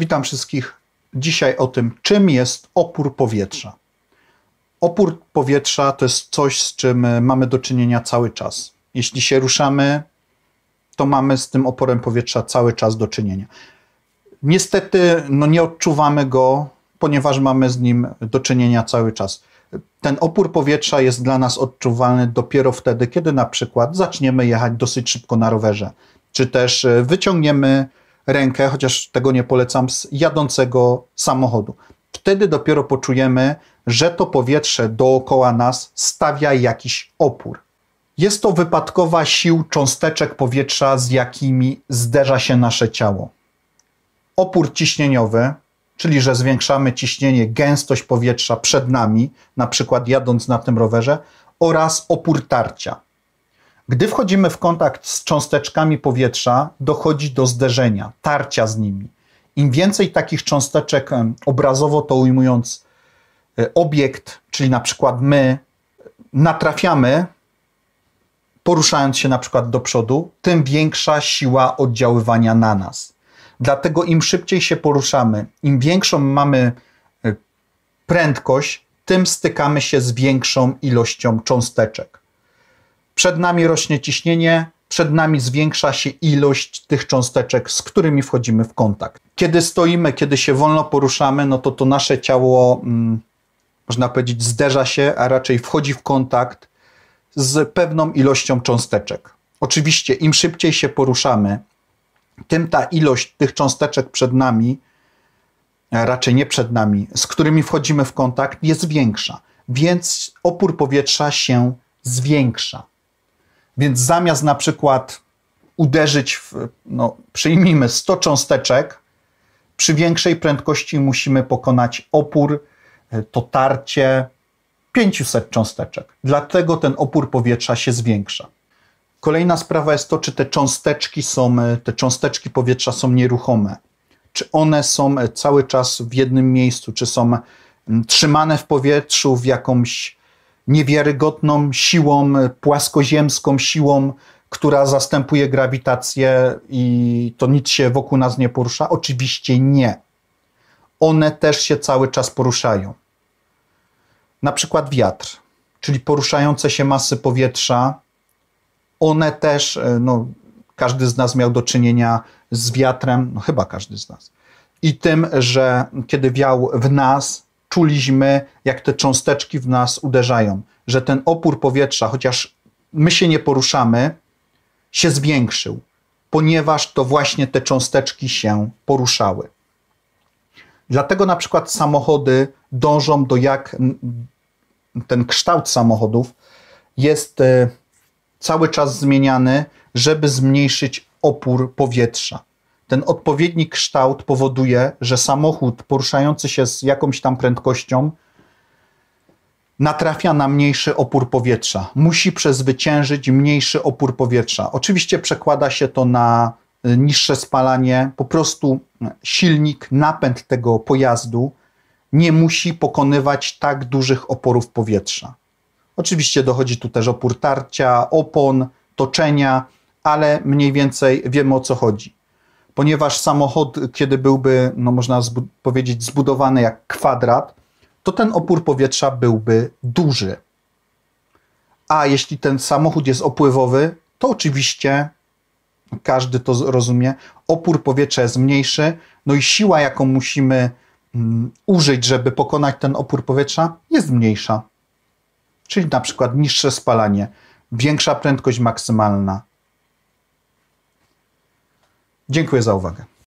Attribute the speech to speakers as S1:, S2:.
S1: Witam wszystkich dzisiaj o tym, czym jest opór powietrza. Opór powietrza to jest coś, z czym mamy do czynienia cały czas. Jeśli się ruszamy, to mamy z tym oporem powietrza cały czas do czynienia. Niestety no nie odczuwamy go, ponieważ mamy z nim do czynienia cały czas. Ten opór powietrza jest dla nas odczuwalny dopiero wtedy, kiedy na przykład zaczniemy jechać dosyć szybko na rowerze, czy też e, wyciągniemy rękę, chociaż tego nie polecam, z jadącego samochodu. Wtedy dopiero poczujemy, że to powietrze dookoła nas stawia jakiś opór. Jest to wypadkowa sił cząsteczek powietrza, z jakimi zderza się nasze ciało. Opór ciśnieniowy, czyli że zwiększamy ciśnienie, gęstość powietrza przed nami, na przykład jadąc na tym rowerze, oraz opór tarcia. Gdy wchodzimy w kontakt z cząsteczkami powietrza, dochodzi do zderzenia, tarcia z nimi. Im więcej takich cząsteczek, obrazowo to ujmując, e, obiekt, czyli na przykład my, natrafiamy, poruszając się na przykład do przodu, tym większa siła oddziaływania na nas. Dlatego im szybciej się poruszamy, im większą mamy e, prędkość, tym stykamy się z większą ilością cząsteczek. Przed nami rośnie ciśnienie, przed nami zwiększa się ilość tych cząsteczek, z którymi wchodzimy w kontakt. Kiedy stoimy, kiedy się wolno poruszamy, no to to nasze ciało, mm, można powiedzieć, zderza się, a raczej wchodzi w kontakt z pewną ilością cząsteczek. Oczywiście, im szybciej się poruszamy, tym ta ilość tych cząsteczek przed nami, raczej nie przed nami, z którymi wchodzimy w kontakt, jest większa, więc opór powietrza się zwiększa. Więc zamiast na przykład uderzyć w, no, przyjmijmy 100 cząsteczek, przy większej prędkości musimy pokonać opór, e, to tarcie 500 cząsteczek. Dlatego ten opór powietrza się zwiększa. Kolejna sprawa jest to, czy te cząsteczki są, e, te cząsteczki powietrza są nieruchome. Czy one są e, cały czas w jednym miejscu, czy są trzymane w powietrzu w jakąś niewiarygodną siłą płaskoziemską, siłą, która zastępuje grawitację i to nic się wokół nas nie porusza? Oczywiście nie. One też się cały czas poruszają. Na przykład wiatr, czyli poruszające się masy powietrza, one też, e, no, każdy z nas miał do czynienia z wiatrem, no chyba każdy z nas. I tym, że kiedy wiał w nas, czuliśmy, jak te cząsteczki w nas uderzają, że ten opór powietrza, chociaż my się nie poruszamy, się zwiększył, ponieważ to właśnie te cząsteczki się poruszały. Dlatego na przykład samochody dążą do jak ten kształt samochodów jest e, cały czas zmieniany, żeby zmniejszyć opór powietrza ten odpowiedni kształt powoduje, że samochód poruszający się z jakąś tam prędkością natrafia na mniejszy opór powietrza. Musi przezwyciężyć mniejszy opór powietrza. Oczywiście przekłada się to na y, niższe spalanie. Po prostu silnik, napęd tego pojazdu nie musi pokonywać tak dużych oporów powietrza. Oczywiście dochodzi tu też opór tarcia, opon, toczenia, ale mniej więcej wiemy o co chodzi ponieważ samochód, kiedy byłby, no można zbu powiedzieć, zbudowany jak kwadrat, to ten opór powietrza byłby duży. A jeśli ten samochód jest opływowy, to oczywiście każdy to rozumie, opór powietrza jest mniejszy, no i siła, jaką musimy mm, użyć, żeby pokonać ten opór powietrza, jest mniejsza. Czyli na przykład niższe spalanie, większa prędkość maksymalna, Dziękuję za uwagę.